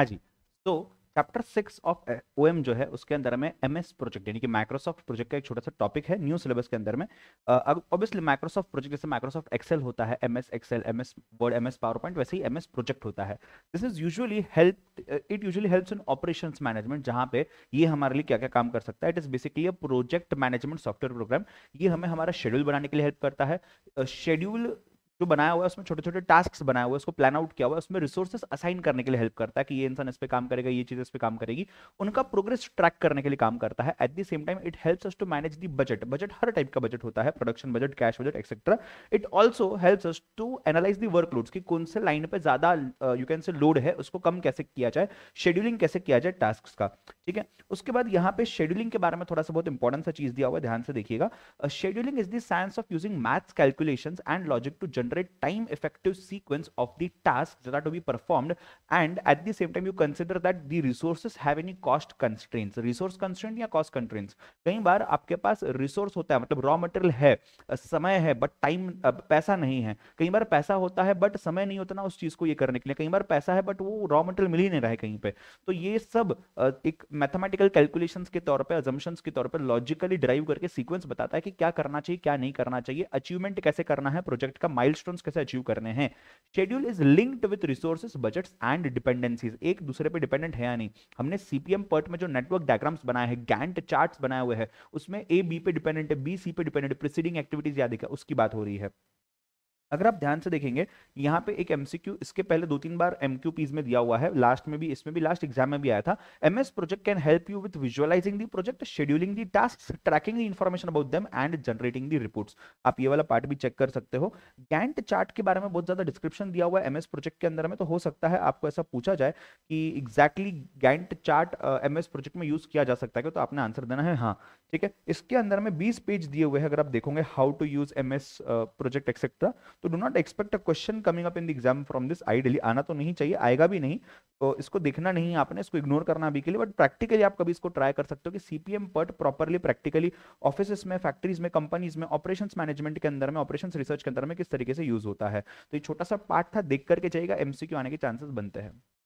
हाँ जी तो chapter six of O जो है उसके अंदर में एम एस प्रोजेक्ट यानी कि माइक्रोसॉफ्ट प्रोजेक्ट का एक छोटा सा टॉपिक है न्यू सिलेबस के अंदर में ऑब्वियसली माइक्रोसॉफ्ट प्रोजेक्ट जैसे माइक्रोसॉफ्ट एक्सेल होता है M S Excel M S Word M S PowerPoint वैसे ही एम एस प्रोजेक्ट होता है this is usually help it usually helps in operation management जहाँ पे ये हमारे लिए क्या क्या काम कर सकता है it is basically a project management software program ये हमें हमारा शेड्यूल बनाने के लिए हेल्प करता है शेड्यूल uh, जो बनाया हुआ है उसमें छोटे छोटे टास्क बनाया हुआ है उसको प्लान आउट किया हुआ है उसमें रिसोर्सेस असाइन करने के लिए हेल्प करता है कि ये इंसान इस पर काम करेगा ये चीज इस पर काम करेगी उनका प्रोग्रेस ट्रैक करने के लिए काम करता है at the same time it helps us to manage the budget budget हर टाइप का बजट होता है production budget cash budget etcetera it also helps us to analyse the workloads की कौन से लाइन पे ज्यादा यू कैन से लोड है उसको कम कैसे किया जाए शेड्यूलिंग कैसे किया जाए टास्क का ठीक है उसके बाद यहाँ पे शेड्यूलिंग के बारे में थोड़ा सा बहुत इंपॉर्टेंट सा चीज दिया हुआ ध्यान से देखिएगा scheduling is the science of using maths calculation and logic to generate time effective sequence of the task that be perform and at and same time you consider you the that have any cost any resource constraint या cost constraints कई बार आपके पास resource होता है मतलब raw material है समय है but time पैसा नहीं है कई बार पैसा होता है बट समय नहीं होता ना उस चीज को ये करने के लिए कई बार पैसा है बट वो रॉ मटेरियल मिल ही नहीं रहा है कहीं पे तो ये सब एक मैथमेटिकल कैलकुलेशंस के तौर पे अजम्पन के तौर पे लॉजिकली ड्राइव करके सीक्वेंस बताता है कि क्या करना चाहिए क्या नहीं करना चाहिए अचीवमेंट कैसे करना है प्रोजेक्ट का माइल कैसे अचीव करने हैं schedule is linked with resources budget and dependencies एक दूसरे पर डिपेंडेंट है या नहीं हमने सीपीएम पर्ट में जो नेटवर्क डायग्राम्स बनाए हैं गैंट चार्ट बनाए हुए हैं उसमें ए बी पे डिपेंडेंट है बी सी पे डिपेंडेंट प्रिसीडिंग एक्टिविटीज याद है उसकी बात हो रही है अगर आप ध्यान से देखेंगे यहाँ पे एक एमसीक्यू इसके पहले दो तीन बार एमक्यूपीज में दिया हुआ है लास्ट में भी इसमें भी लास्ट एग्जाम में भी आया था MS project can help you with visualising the project scheduling the task tracking the information about them and generating the reports आप ये वाला पार्ट भी चेक कर सकते हो गैंट चार्ट के बारे में बहुत ज्यादा डिस्क्रिप्शन दिया हुआ है एमएस प्रोजेक्ट के अंदर में तो हो सकता है आपको ऐसा पूछा जाए कि exactly Gantt chart M project में यूज किया जा सकता है तो आपने आंसर देना है हाँ ठीक है इसके अंदर में बीस पेज दिए हुए हैं अगर आप देखोगे how to use M project etcetera तो do not expect a question coming up in the exam from this ideally आना तो नहीं चाहिए आएगा भी नहीं तो इसको देखना नहीं है आपने इसको इग्नोर करना अभी के लिए बट प्रैक्टिकली आप कभी इसको ट्राई कर सकते हो कि CPM put properly practically office में फैक्ट्रीज में कंपनीज में ऑपरेशन मैनेजमेंट के अंदर में ऑपरेशन रिसर्च के अंदर में किस तरीके से यूज होता है तो ये छोटा सा पार्ट था देख करके जाएगा एमसीक्यू आने के चांसेस बनते हैं